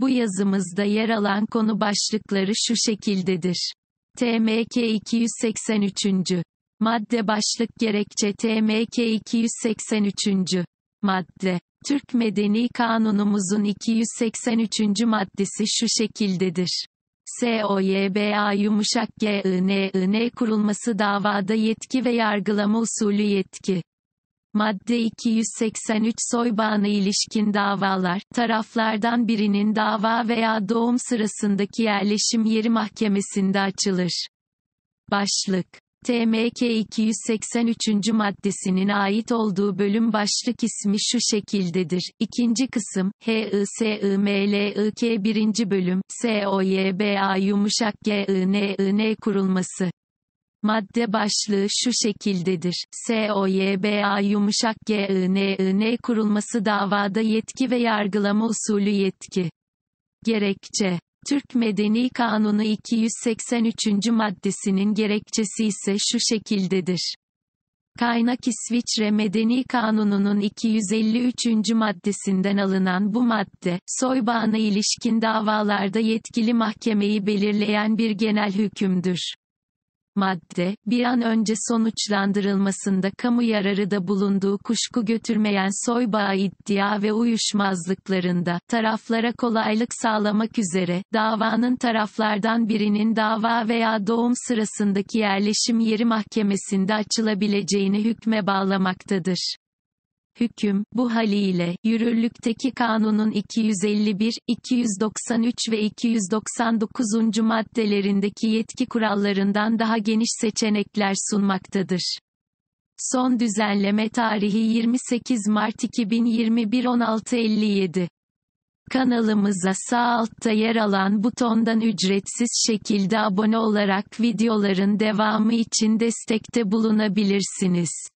Bu yazımızda yer alan konu başlıkları şu şekildedir. TMK 283. Madde başlık gerekçe TMK 283. Madde Türk Medeni Kanunumuzun 283. maddesi şu şekildedir. SOYBA yumuşak GININ kurulması davada yetki ve yargılama usulü yetki. Madde 283 soybağına ilişkin davalar, taraflardan birinin dava veya doğum sırasındaki yerleşim yeri mahkemesinde açılır. Başlık TMK 283. maddesinin ait olduğu bölüm başlık ismi şu şekildedir. İkinci kısım, HISIMLIK 1. bölüm, SOYBA yumuşak GININ kurulması. Madde başlığı şu şekildedir. Soyba yumuşak GININ kurulması davada yetki ve yargılama usulü yetki. Gerekçe Türk Medeni Kanunu 283. maddesinin gerekçesi ise şu şekildedir. Kaynak İsviçre Medeni Kanunu'nun 253. maddesinden alınan bu madde, soybağına ilişkin davalarda yetkili mahkemeyi belirleyen bir genel hükümdür madde, bir an önce sonuçlandırılmasında kamu yararı da bulunduğu kuşku götürmeyen soybağı iddia ve uyuşmazlıklarında, taraflara kolaylık sağlamak üzere, davanın taraflardan birinin dava veya doğum sırasındaki yerleşim yeri mahkemesinde açılabileceğini hükme bağlamaktadır hüküm, bu haliyle, yürürlükteki kanunun 251, 293 ve 299. maddelerindeki yetki kurallarından daha geniş seçenekler sunmaktadır. Son düzenleme tarihi 28 Mart 2021 16.57 Kanalımıza sağ altta yer alan butondan ücretsiz şekilde abone olarak videoların devamı için destekte bulunabilirsiniz.